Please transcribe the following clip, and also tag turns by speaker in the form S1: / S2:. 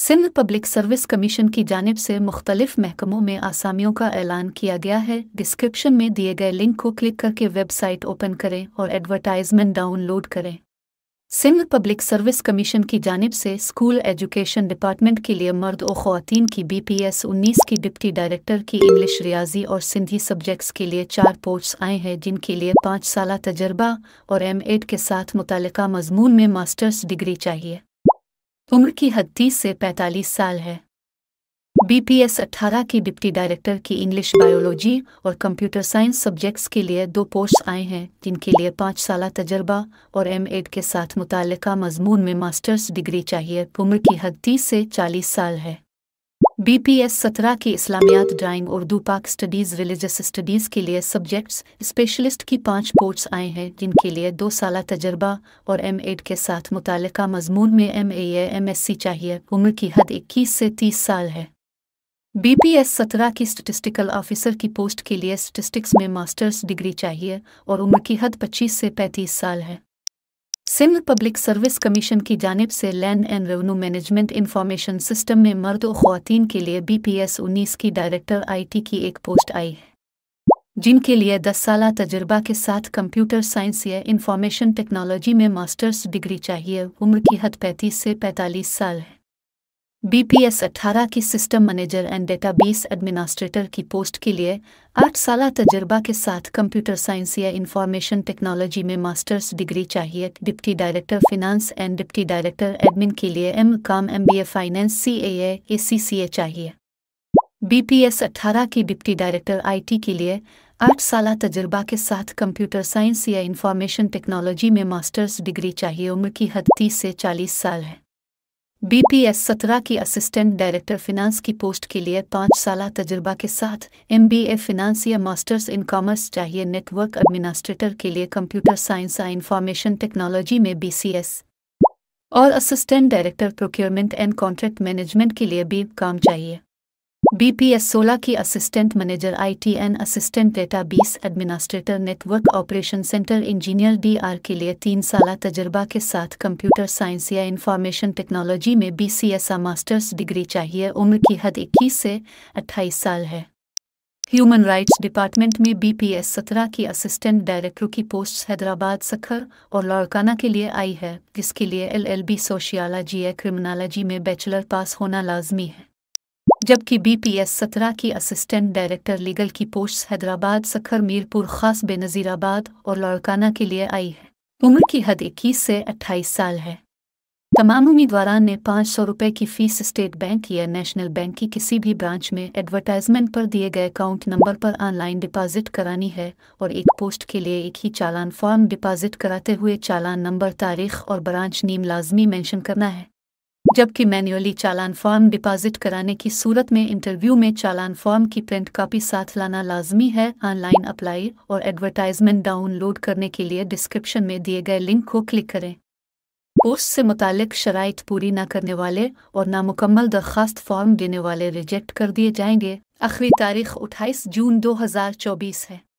S1: Sindh public service commission की जानब से मुख्तलिफ महकमों में आसामियों का ऐलान किया गया है डिस्क्रिप्शन में दिए गए लिंक को क्लिक करके वेबसाइट ओपन करें और एडवर्टाइजमेंट डाउनलोड करें सिंध पब्लिक सर्विस कमीशन की जानब से स्कूल एजुकेशन डिपार्टमेंट के लिए मर्द और ख़वान की बी पी एस उन्नीस की डिप्टी डायरेक्टर की इंग्लिश रियाजी और सिंधी सब्जेक्ट्स के लिए चार पोस्ट्स आए हैं जिनके लिए पाँच साल तजर्बा और एम एड के साथ मुतल मजमून में मास्टर्स डिग्री चाहिए उम्र की हद तीस से पैंतालीस साल है बीपीएस 18 की डिप्टी डायरेक्टर की इंग्लिश बायोलॉजी और कंप्यूटर साइंस सब्जेक्ट्स के लिए दो पोस्ट आए हैं जिनके लिए पाँच साल तजर्बा और एम एड के साथ मुतल मजमून में मास्टर्स डिग्री चाहिए उम्र की हद तीस से चालीस साल है बी पी एस सत्रह के इस्लामियात ड्राइंग उर्दू पाक स्टडीज़ रिलीजस स्टडीज़ के लिए सब्जेक्ट्स स्पेशलिस्ट की पाँच कोर्स आए हैं जिनके लिए दो साल तजर्बा और एम एड के साथ मुतल मजमून में M A M S C चाहिए उम्र की हद इक्कीस से तीस साल है बी पी एस सत्रह की स्टिस्टिकल ऑफिसर की पोस्ट के लिए स्टिस्टिक्स में मास्टर्स डिग्री चाहिए और उम्र की हद पच्चीस से पैंतीस साल है सिंध पब्लिक सर्विस कमीशन की जानब से land and revenue management information system में मर्द और खातन के लिए बी पी एस उन्नीस की डायरेक्टर आई टी की एक पोस्ट आई है जिनके लिए दस साल तजर्बा के साथ कंप्यूटर साइंस या इंफॉर्मेशन टेक्नोलॉजी में मास्टर्स डिग्री चाहिए उम्र की हद पैंतीस से पैंतालीस साल है बीपीएस 18 की system manager and database administrator की पोस्ट के लिए आठ साल तजर्बा के साथ कंप्यूटर साइंस या इंफॉर्मेशन टेक्नोलॉजी में मास्टर्स डिग्री चाहिए deputy director finance and deputy director admin के लिए M com M B A finance C A A C C A चाहिए बी पी एस अट्ठारह की डिप्टी डायरेक्टर आई टी के लिए आठ साल तजर्बा के साथ कंप्यूटर साइंस या इंफॉर्मेशन टेक्नोलॉजी में मास्टर्स डिग्री चाहिए उम्र की हद तीस से चालीस साल है बीपीएस सत्रह की असिस्टेंट डायरेक्टर फिनांस की पोस्ट के लिए पाँच साल तजुर्बा के साथ एमबीए फिनांस या मास्टर्स इन कॉमर्स चाहिए नेटवर्क एडमिनिस्ट्रेटर के लिए कंप्यूटर साइंस या इंफॉर्मेशन टेक्नोलॉजी में एस और assistant director procurement and contract management के लिए भी काम चाहिए बीपीएस 16 की असिस्टेंट मैनेजर आईटीएन and database administrator network operation centre engineer DR के लिए तीन साल तजर्बा के साथ कंप्यूटर साइंस या इंफॉर्मेशन टेक्नोलॉजी में बीसीएसआ मास्टर्स डिग्री चाहिए उम्र की हद इक्कीस से अट्ठाईस साल है ह्यूमन राइट्स डिपार्टमेंट में बीपीएस 17 की असिस्टेंट डायरेक्टर की पोस्ट हैदराबाद सखर और लौड़काना के लिए आई है जिसके लिए एलएलबी सोशियालॉजी या क्रिमिनोलॉजी में बैचलर पास होना लाजमी है जबकि बीपीएस सत्रह की असिस्टेंट डायरेक्टर लीगल की पोस्ट हैदराबाद सखर मीरपुर खास बेनजीराबाद और लौड़काना के लिए आई है उम्र की हद इक्कीस से अट्ठाईस साल है तमाम उम्मीदवारों ने पाँच सौ रुपये की फीस स्टेट बैंक या नेशनल बैंक की किसी भी ब्रांच में एडवर्टाइजमेंट पर दिए गए अकाउंट नंबर पर ऑनलाइन डिपॉजिट करानी है और एक पोस्ट के लिए एक ही चालान फॉर्म डिपॉजिट कराते हुए चालान नंबर तारीख और ब्रांच नीम लाजमी मेंशन करना है जबकि मैन्युअली चालान फॉर्म डिपॉजिट कराने की सूरत में इंटरव्यू में चालान फॉर्म की प्रिंट कॉपी साथ लाना लाजमी है ऑनलाइन अप्लाई और एडवर्टाइजमेंट डाउनलोड करने के लिए डिस्क्रिप्शन में दिए गए लिंक को क्लिक करें कोर्स से मुतालिक शराइ पूरी न करने वाले और नामुकम्मल दरख्वास्त फॉर्म देने वाले रिजेक्ट कर दिए जाएंगे आखिरी तारीख अट्ठाईस जून 2024 है